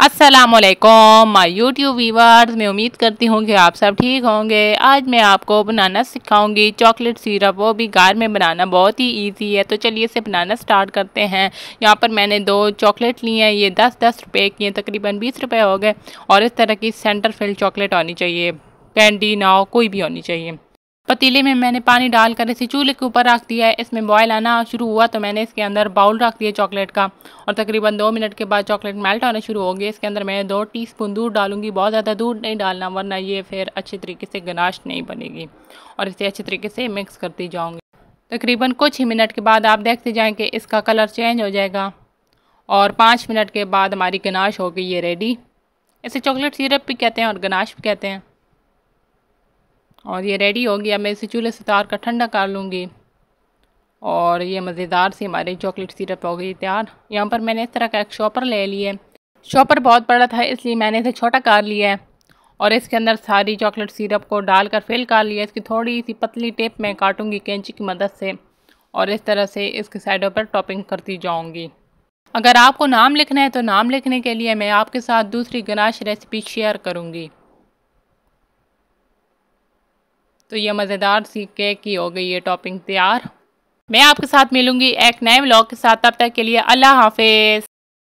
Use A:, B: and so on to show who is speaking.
A: असलकम my YouTube viewers मैं उम्मीद करती हूँ कि आप सब ठीक होंगे आज मैं आपको बनाना सिखाऊंगी चॉकलेट सिरप वो भी घर में बनाना बहुत ही इजी है तो चलिए इसे बनाना स्टार्ट करते हैं यहाँ पर मैंने दो चॉकलेट लिए हैं ये दस दस रुपये की हैं तकरीबन बीस रुपये हो गए और इस तरह की सेंटर फिल्ड चॉकलेट होनी चाहिए कैंडी नाव कोई भी होनी चाहिए पतीले में मैंने पानी डालकर इसे चूल्हे के ऊपर रख दिया है इसमें बॉयल आना शुरू हुआ तो मैंने इसके अंदर बाउल रख दिया चॉकलेट का और तकरीबन दो मिनट के बाद चॉकलेट मेल्ट होना शुरू हो गया इसके अंदर मैं दो टीस्पून दूध डालूंगी बहुत ज़्यादा दूध नहीं डालना वरना ये फिर अच्छे तरीके से गनाश नहीं बनेगी और इसे अच्छे तरीके से मिक्स करती जाऊँगी तकरीबन कुछ ही मिनट के बाद आप देखते जाएँ कि इसका कलर चेंज हो जाएगा और पाँच मिनट के बाद हमारी गनाश हो गई ये रेडी इसे चॉकलेट सिरप भी कहते हैं और गनाश भी कहते हैं और ये रेडी हो गया मैं इसे चूल्हे से तार कर ठंडा कर लूँगी और ये मज़ेदार सी हमारी चॉकलेट सिरप हो गई तैयार यहाँ पर मैंने इस तरह का एक शॉपर ले लिया शॉपर बहुत बड़ा था इसलिए मैंने इसे छोटा कर लिया है और इसके अंदर सारी चॉकलेट सिरप को डालकर फिल कर लिया इसकी थोड़ी सी पतली टेप मैं काटूँगी कैंची की मदद से और इस तरह से इसके साइडों पर टॉपिंग करती जाऊँगी अगर आपको नाम लिखना है तो नाम लिखने के लिए मैं आपके साथ दूसरी गनाश रेसिपी शेयर करूँगी तो ये मज़ेदार सी केक की हो गई ये टॉपिंग तैयार मैं आपके साथ मिलूंगी एक नए ब्लॉग के साथ तब तक के लिए अल्लाह हाफिज़